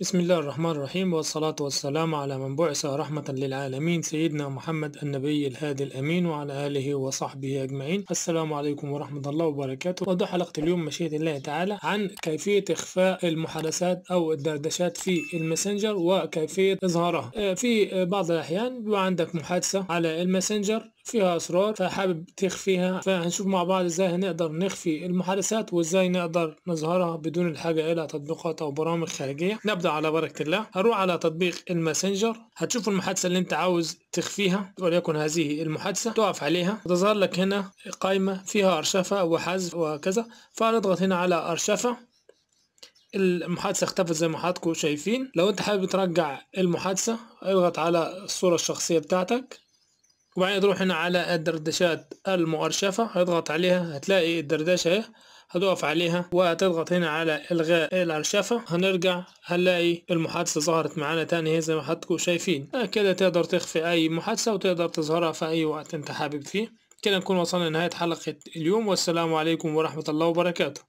بسم الله الرحمن الرحيم والصلاة والسلام على من بعث رحمة للعالمين سيدنا محمد النبي الهادي الأمين وعلى آله وصحبه أجمعين السلام عليكم ورحمة الله وبركاته وضع حلقة اليوم مشيئة الله تعالى عن كيفية إخفاء المحادثات أو الدردشات في الماسنجر وكيفية إظهارها آه، في بعض الأحيان بيبقى عندك محادثة على الماسنجر فيها اسرار فحابب تخفيها فهنشوف مع بعض ازاي هنقدر نخفي المحادثات وازاي نقدر نظهرها بدون الحاجه الى تطبيقات او برامج خارجيه نبدا على بركه الله هنروح على تطبيق الماسنجر هتشوف المحادثه اللي انت عاوز تخفيها وليكن هذه المحادثه تقف عليها تظهر لك هنا قائمه فيها ارشفه وحذف وكذا فهنضغط هنا على ارشفه المحادثة اختفت زي ما حضراتكم شايفين لو انت حابب ترجع المحادثة اضغط على الصورة الشخصية بتاعتك وبعدين تروح هنا على الدردشات المؤرشفة هتضغط عليها هتلاقي الدردشة اهي هتقف عليها وهتضغط هنا على الغاء الارشفة هنرجع هنلاقي المحادثة ظهرت معانا تاني هي زي ما حضراتكم شايفين كده تقدر تخفي اي محادثة وتقدر تظهرها في اي وقت انت حابب فيه كده نكون وصلنا لنهاية حلقة اليوم والسلام عليكم ورحمة الله وبركاته